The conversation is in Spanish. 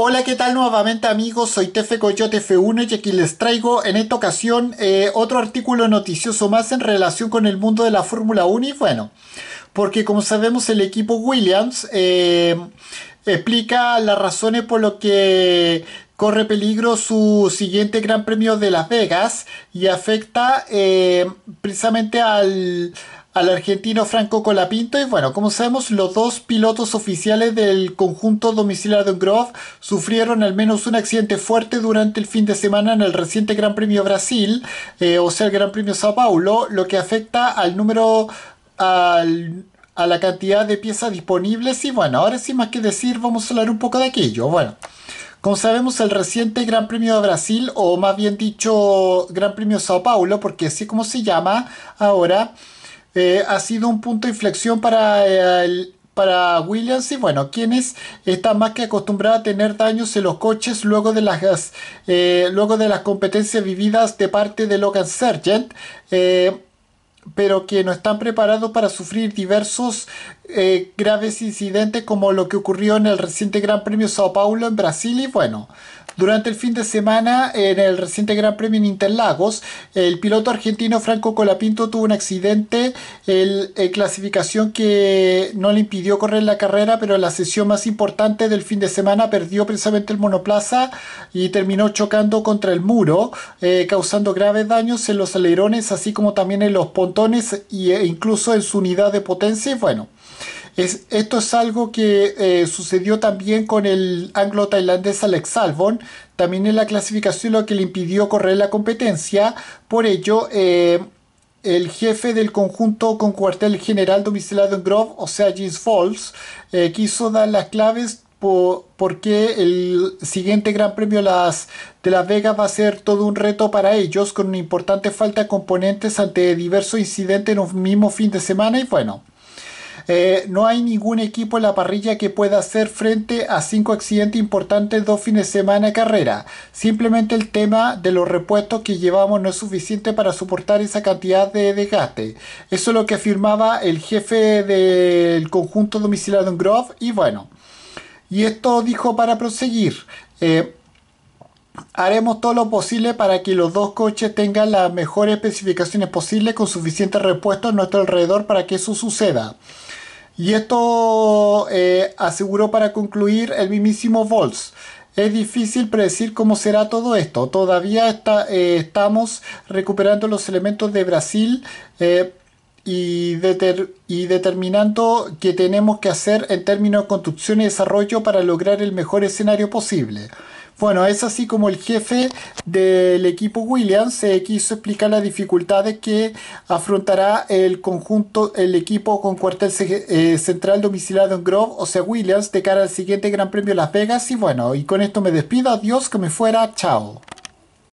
Hola, ¿qué tal nuevamente amigos? Soy Tefe Coyote F1 y aquí les traigo en esta ocasión eh, otro artículo noticioso más en relación con el mundo de la Fórmula 1 y bueno, porque como sabemos el equipo Williams eh, explica las razones por lo que corre peligro su siguiente Gran Premio de Las Vegas y afecta eh, precisamente al, al argentino Franco Colapinto y bueno, como sabemos los dos pilotos oficiales del conjunto domiciliario de Grove sufrieron al menos un accidente fuerte durante el fin de semana en el reciente Gran Premio Brasil, eh, o sea el Gran Premio Sao Paulo, lo que afecta al número a la cantidad de piezas disponibles y bueno, ahora sin más que decir vamos a hablar un poco de aquello, bueno. Como sabemos, el reciente Gran Premio de Brasil, o más bien dicho Gran Premio Sao Paulo, porque así como se llama ahora, eh, ha sido un punto de inflexión para, eh, para Williams y bueno, quienes están más que acostumbrados a tener daños en los coches luego de las, eh, luego de las competencias vividas de parte de Logan Sargent. Eh, pero que no están preparados para sufrir diversos eh, graves incidentes como lo que ocurrió en el reciente Gran Premio Sao Paulo en Brasil y bueno. Durante el fin de semana, en el reciente Gran Premio en Interlagos, el piloto argentino Franco Colapinto tuvo un accidente en eh, clasificación que no le impidió correr la carrera, pero en la sesión más importante del fin de semana perdió precisamente el monoplaza y terminó chocando contra el muro, eh, causando graves daños en los alerones, así como también en los puntos y e incluso en su unidad de potencia. Y bueno, esto es algo que eh, sucedió también con el anglo-tailandés Alex Salvon, también en la clasificación lo que le impidió correr la competencia. Por ello, eh, el jefe del conjunto con cuartel general domiciliado en Grove, o sea, James Falls, quiso dar las claves porque el siguiente Gran Premio las, de Las Vegas va a ser todo un reto para ellos, con una importante falta de componentes ante diversos incidentes en un mismo fin de semana. Y bueno, eh, no hay ningún equipo en la parrilla que pueda hacer frente a cinco accidentes importantes dos fines de semana de carrera. Simplemente el tema de los repuestos que llevamos no es suficiente para soportar esa cantidad de desgaste. Eso es lo que afirmaba el jefe del conjunto domiciliado en Grove y bueno. Y esto dijo para proseguir. Eh, Haremos todo lo posible para que los dos coches tengan las mejores especificaciones posibles con suficientes repuestos a nuestro alrededor para que eso suceda. Y esto eh, aseguró para concluir el mismísimo Volts. Es difícil predecir cómo será todo esto. Todavía está, eh, estamos recuperando los elementos de Brasil y, determinando qué tenemos que hacer en términos de construcción y desarrollo para lograr el mejor escenario posible. Bueno, es así como el jefe del equipo Williams se quiso explicar las dificultades que afrontará el conjunto, el equipo con cuartel eh, central domiciliado en Grove, o sea Williams, de cara al siguiente Gran Premio Las Vegas. Y bueno, y con esto me despido, adiós, que me fuera, chao.